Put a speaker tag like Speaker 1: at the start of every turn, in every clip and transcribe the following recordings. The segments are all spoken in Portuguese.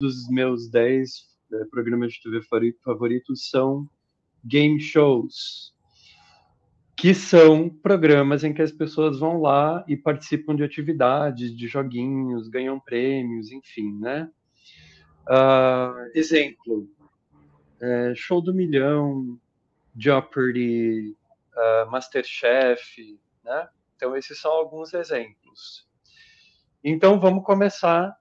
Speaker 1: dos meus 10 é, programas de TV favoritos são game shows, que são programas em que as pessoas vão lá e participam de atividades, de joguinhos, ganham prêmios, enfim, né? Uh, exemplo, é, Show do Milhão, Jeopardy, uh, Masterchef, né? Então, esses são alguns exemplos. Então, vamos começar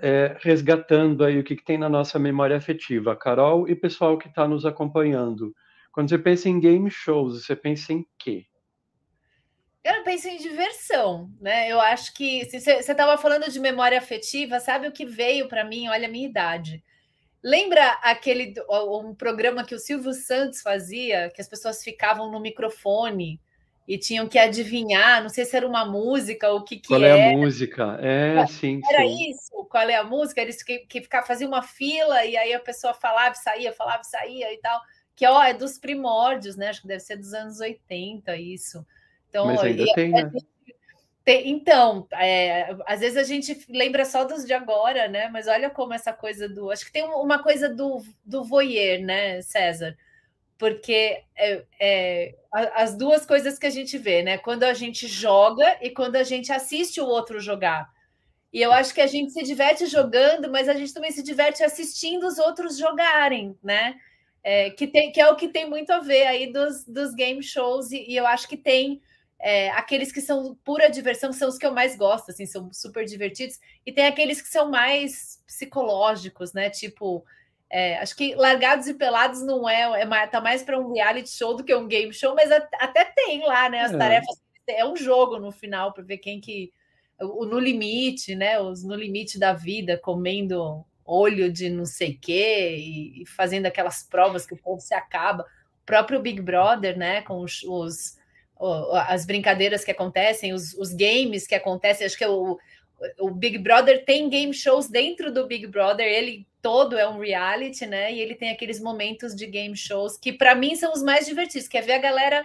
Speaker 1: é, resgatando aí o que, que, tem na nossa memória afetiva, Carol e pessoal que está nos acompanhando. Quando você pensa em game shows, você pensa em quê?
Speaker 2: Eu penso em diversão, né? Eu acho que se você estava falando de memória afetiva, sabe o que veio para mim? Olha a minha idade. Lembra aquele um programa que o Silvio Santos fazia, que as pessoas ficavam no microfone e tinham que adivinhar, não sei se era uma música ou o que que Qual é a
Speaker 1: música? É, Mas, sim. Era sim.
Speaker 2: isso qual é a música, eles que, que ficava, fazia uma fila e aí a pessoa falava e saía, falava e saía e tal. Que ó, é dos primórdios, né? Acho que deve ser dos anos 80, isso. Então, Mas ainda e, tem, né? Tem, então, é, às vezes a gente lembra só dos de agora, né? Mas olha como essa coisa do. Acho que tem uma coisa do, do voyeur, né, César? Porque é, é, as duas coisas que a gente vê, né? Quando a gente joga e quando a gente assiste o outro jogar. E eu acho que a gente se diverte jogando, mas a gente também se diverte assistindo os outros jogarem, né? É, que, tem, que é o que tem muito a ver aí dos, dos game shows, e, e eu acho que tem é, aqueles que são pura diversão, são os que eu mais gosto, assim, são super divertidos, e tem aqueles que são mais psicológicos, né? Tipo, é, acho que Largados e Pelados não é, é tá mais para um reality show do que um game show, mas até tem lá, né? As é. tarefas, é um jogo no final para ver quem que o no limite, né? Os no limite da vida, comendo olho de não sei quê e, e fazendo aquelas provas que o povo se acaba. O próprio Big Brother, né? Com os, os as brincadeiras que acontecem, os, os games que acontecem. Acho que o, o Big Brother tem game shows dentro do Big Brother, ele todo é um reality, né? E ele tem aqueles momentos de game shows que para mim são os mais divertidos, que é ver a galera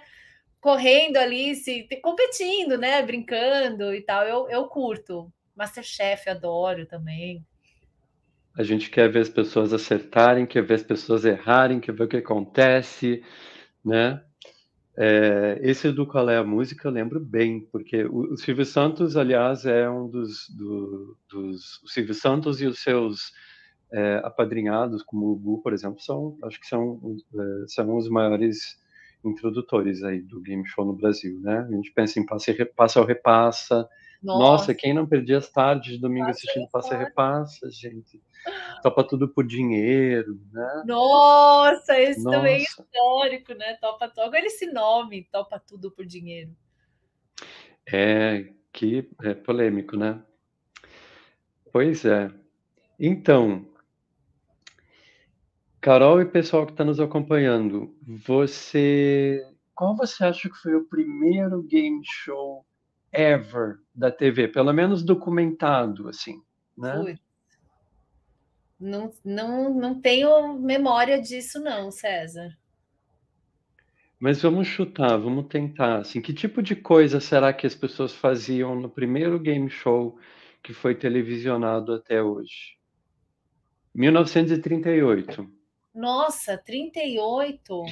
Speaker 2: correndo ali, se competindo, né? Brincando e tal. Eu, eu curto. Masterchef, adoro também.
Speaker 1: A gente quer ver as pessoas acertarem, quer ver as pessoas errarem, quer ver o que acontece, né? É, esse do Qual é a Música eu lembro bem, porque o, o Silvio Santos, aliás, é um dos. Do, dos o Silvio Santos e os seus é, apadrinhados, como o Gugu, por exemplo, são, acho que são, é, são os maiores introdutores aí do game show no Brasil, né? A gente pensa em passe, passa ou repassa. Nossa. Nossa. quem não perdia as tardes de domingo passa assistindo passa repassa, gente. Topa tudo por dinheiro, né?
Speaker 2: Nossa, isso Nossa. também é histórico, né? Topa tudo. Agora esse nome, topa tudo por dinheiro.
Speaker 1: É, que é polêmico, né? Pois é. Então, Carol e pessoal que está nos acompanhando, você. Qual você acha que foi o primeiro game show ever da TV? Pelo menos documentado, assim, né? Foi.
Speaker 2: Não, não, não tenho memória disso, não, César.
Speaker 1: Mas vamos chutar, vamos tentar. Assim, que tipo de coisa será que as pessoas faziam no primeiro game show que foi televisionado até hoje? 1938.
Speaker 2: Nossa, 38?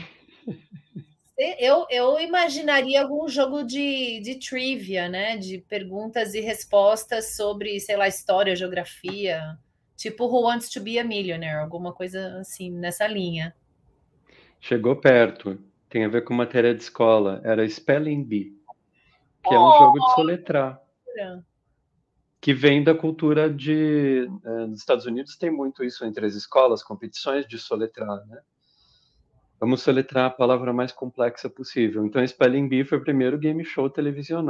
Speaker 2: Eu, eu imaginaria algum jogo de, de trivia, né? De perguntas e respostas sobre, sei lá, história, geografia. Tipo Who Wants to Be a Millionaire, alguma coisa assim, nessa linha.
Speaker 1: Chegou perto. Tem a ver com matéria de escola. Era Spelling Bee, que oh! é um jogo de soletrar que vem da cultura de. Eh, nos Estados Unidos tem muito isso entre as escolas, competições de soletrar, né? Vamos soletrar a palavra mais complexa possível. Então, Spelling Bee foi o primeiro game show televisionado.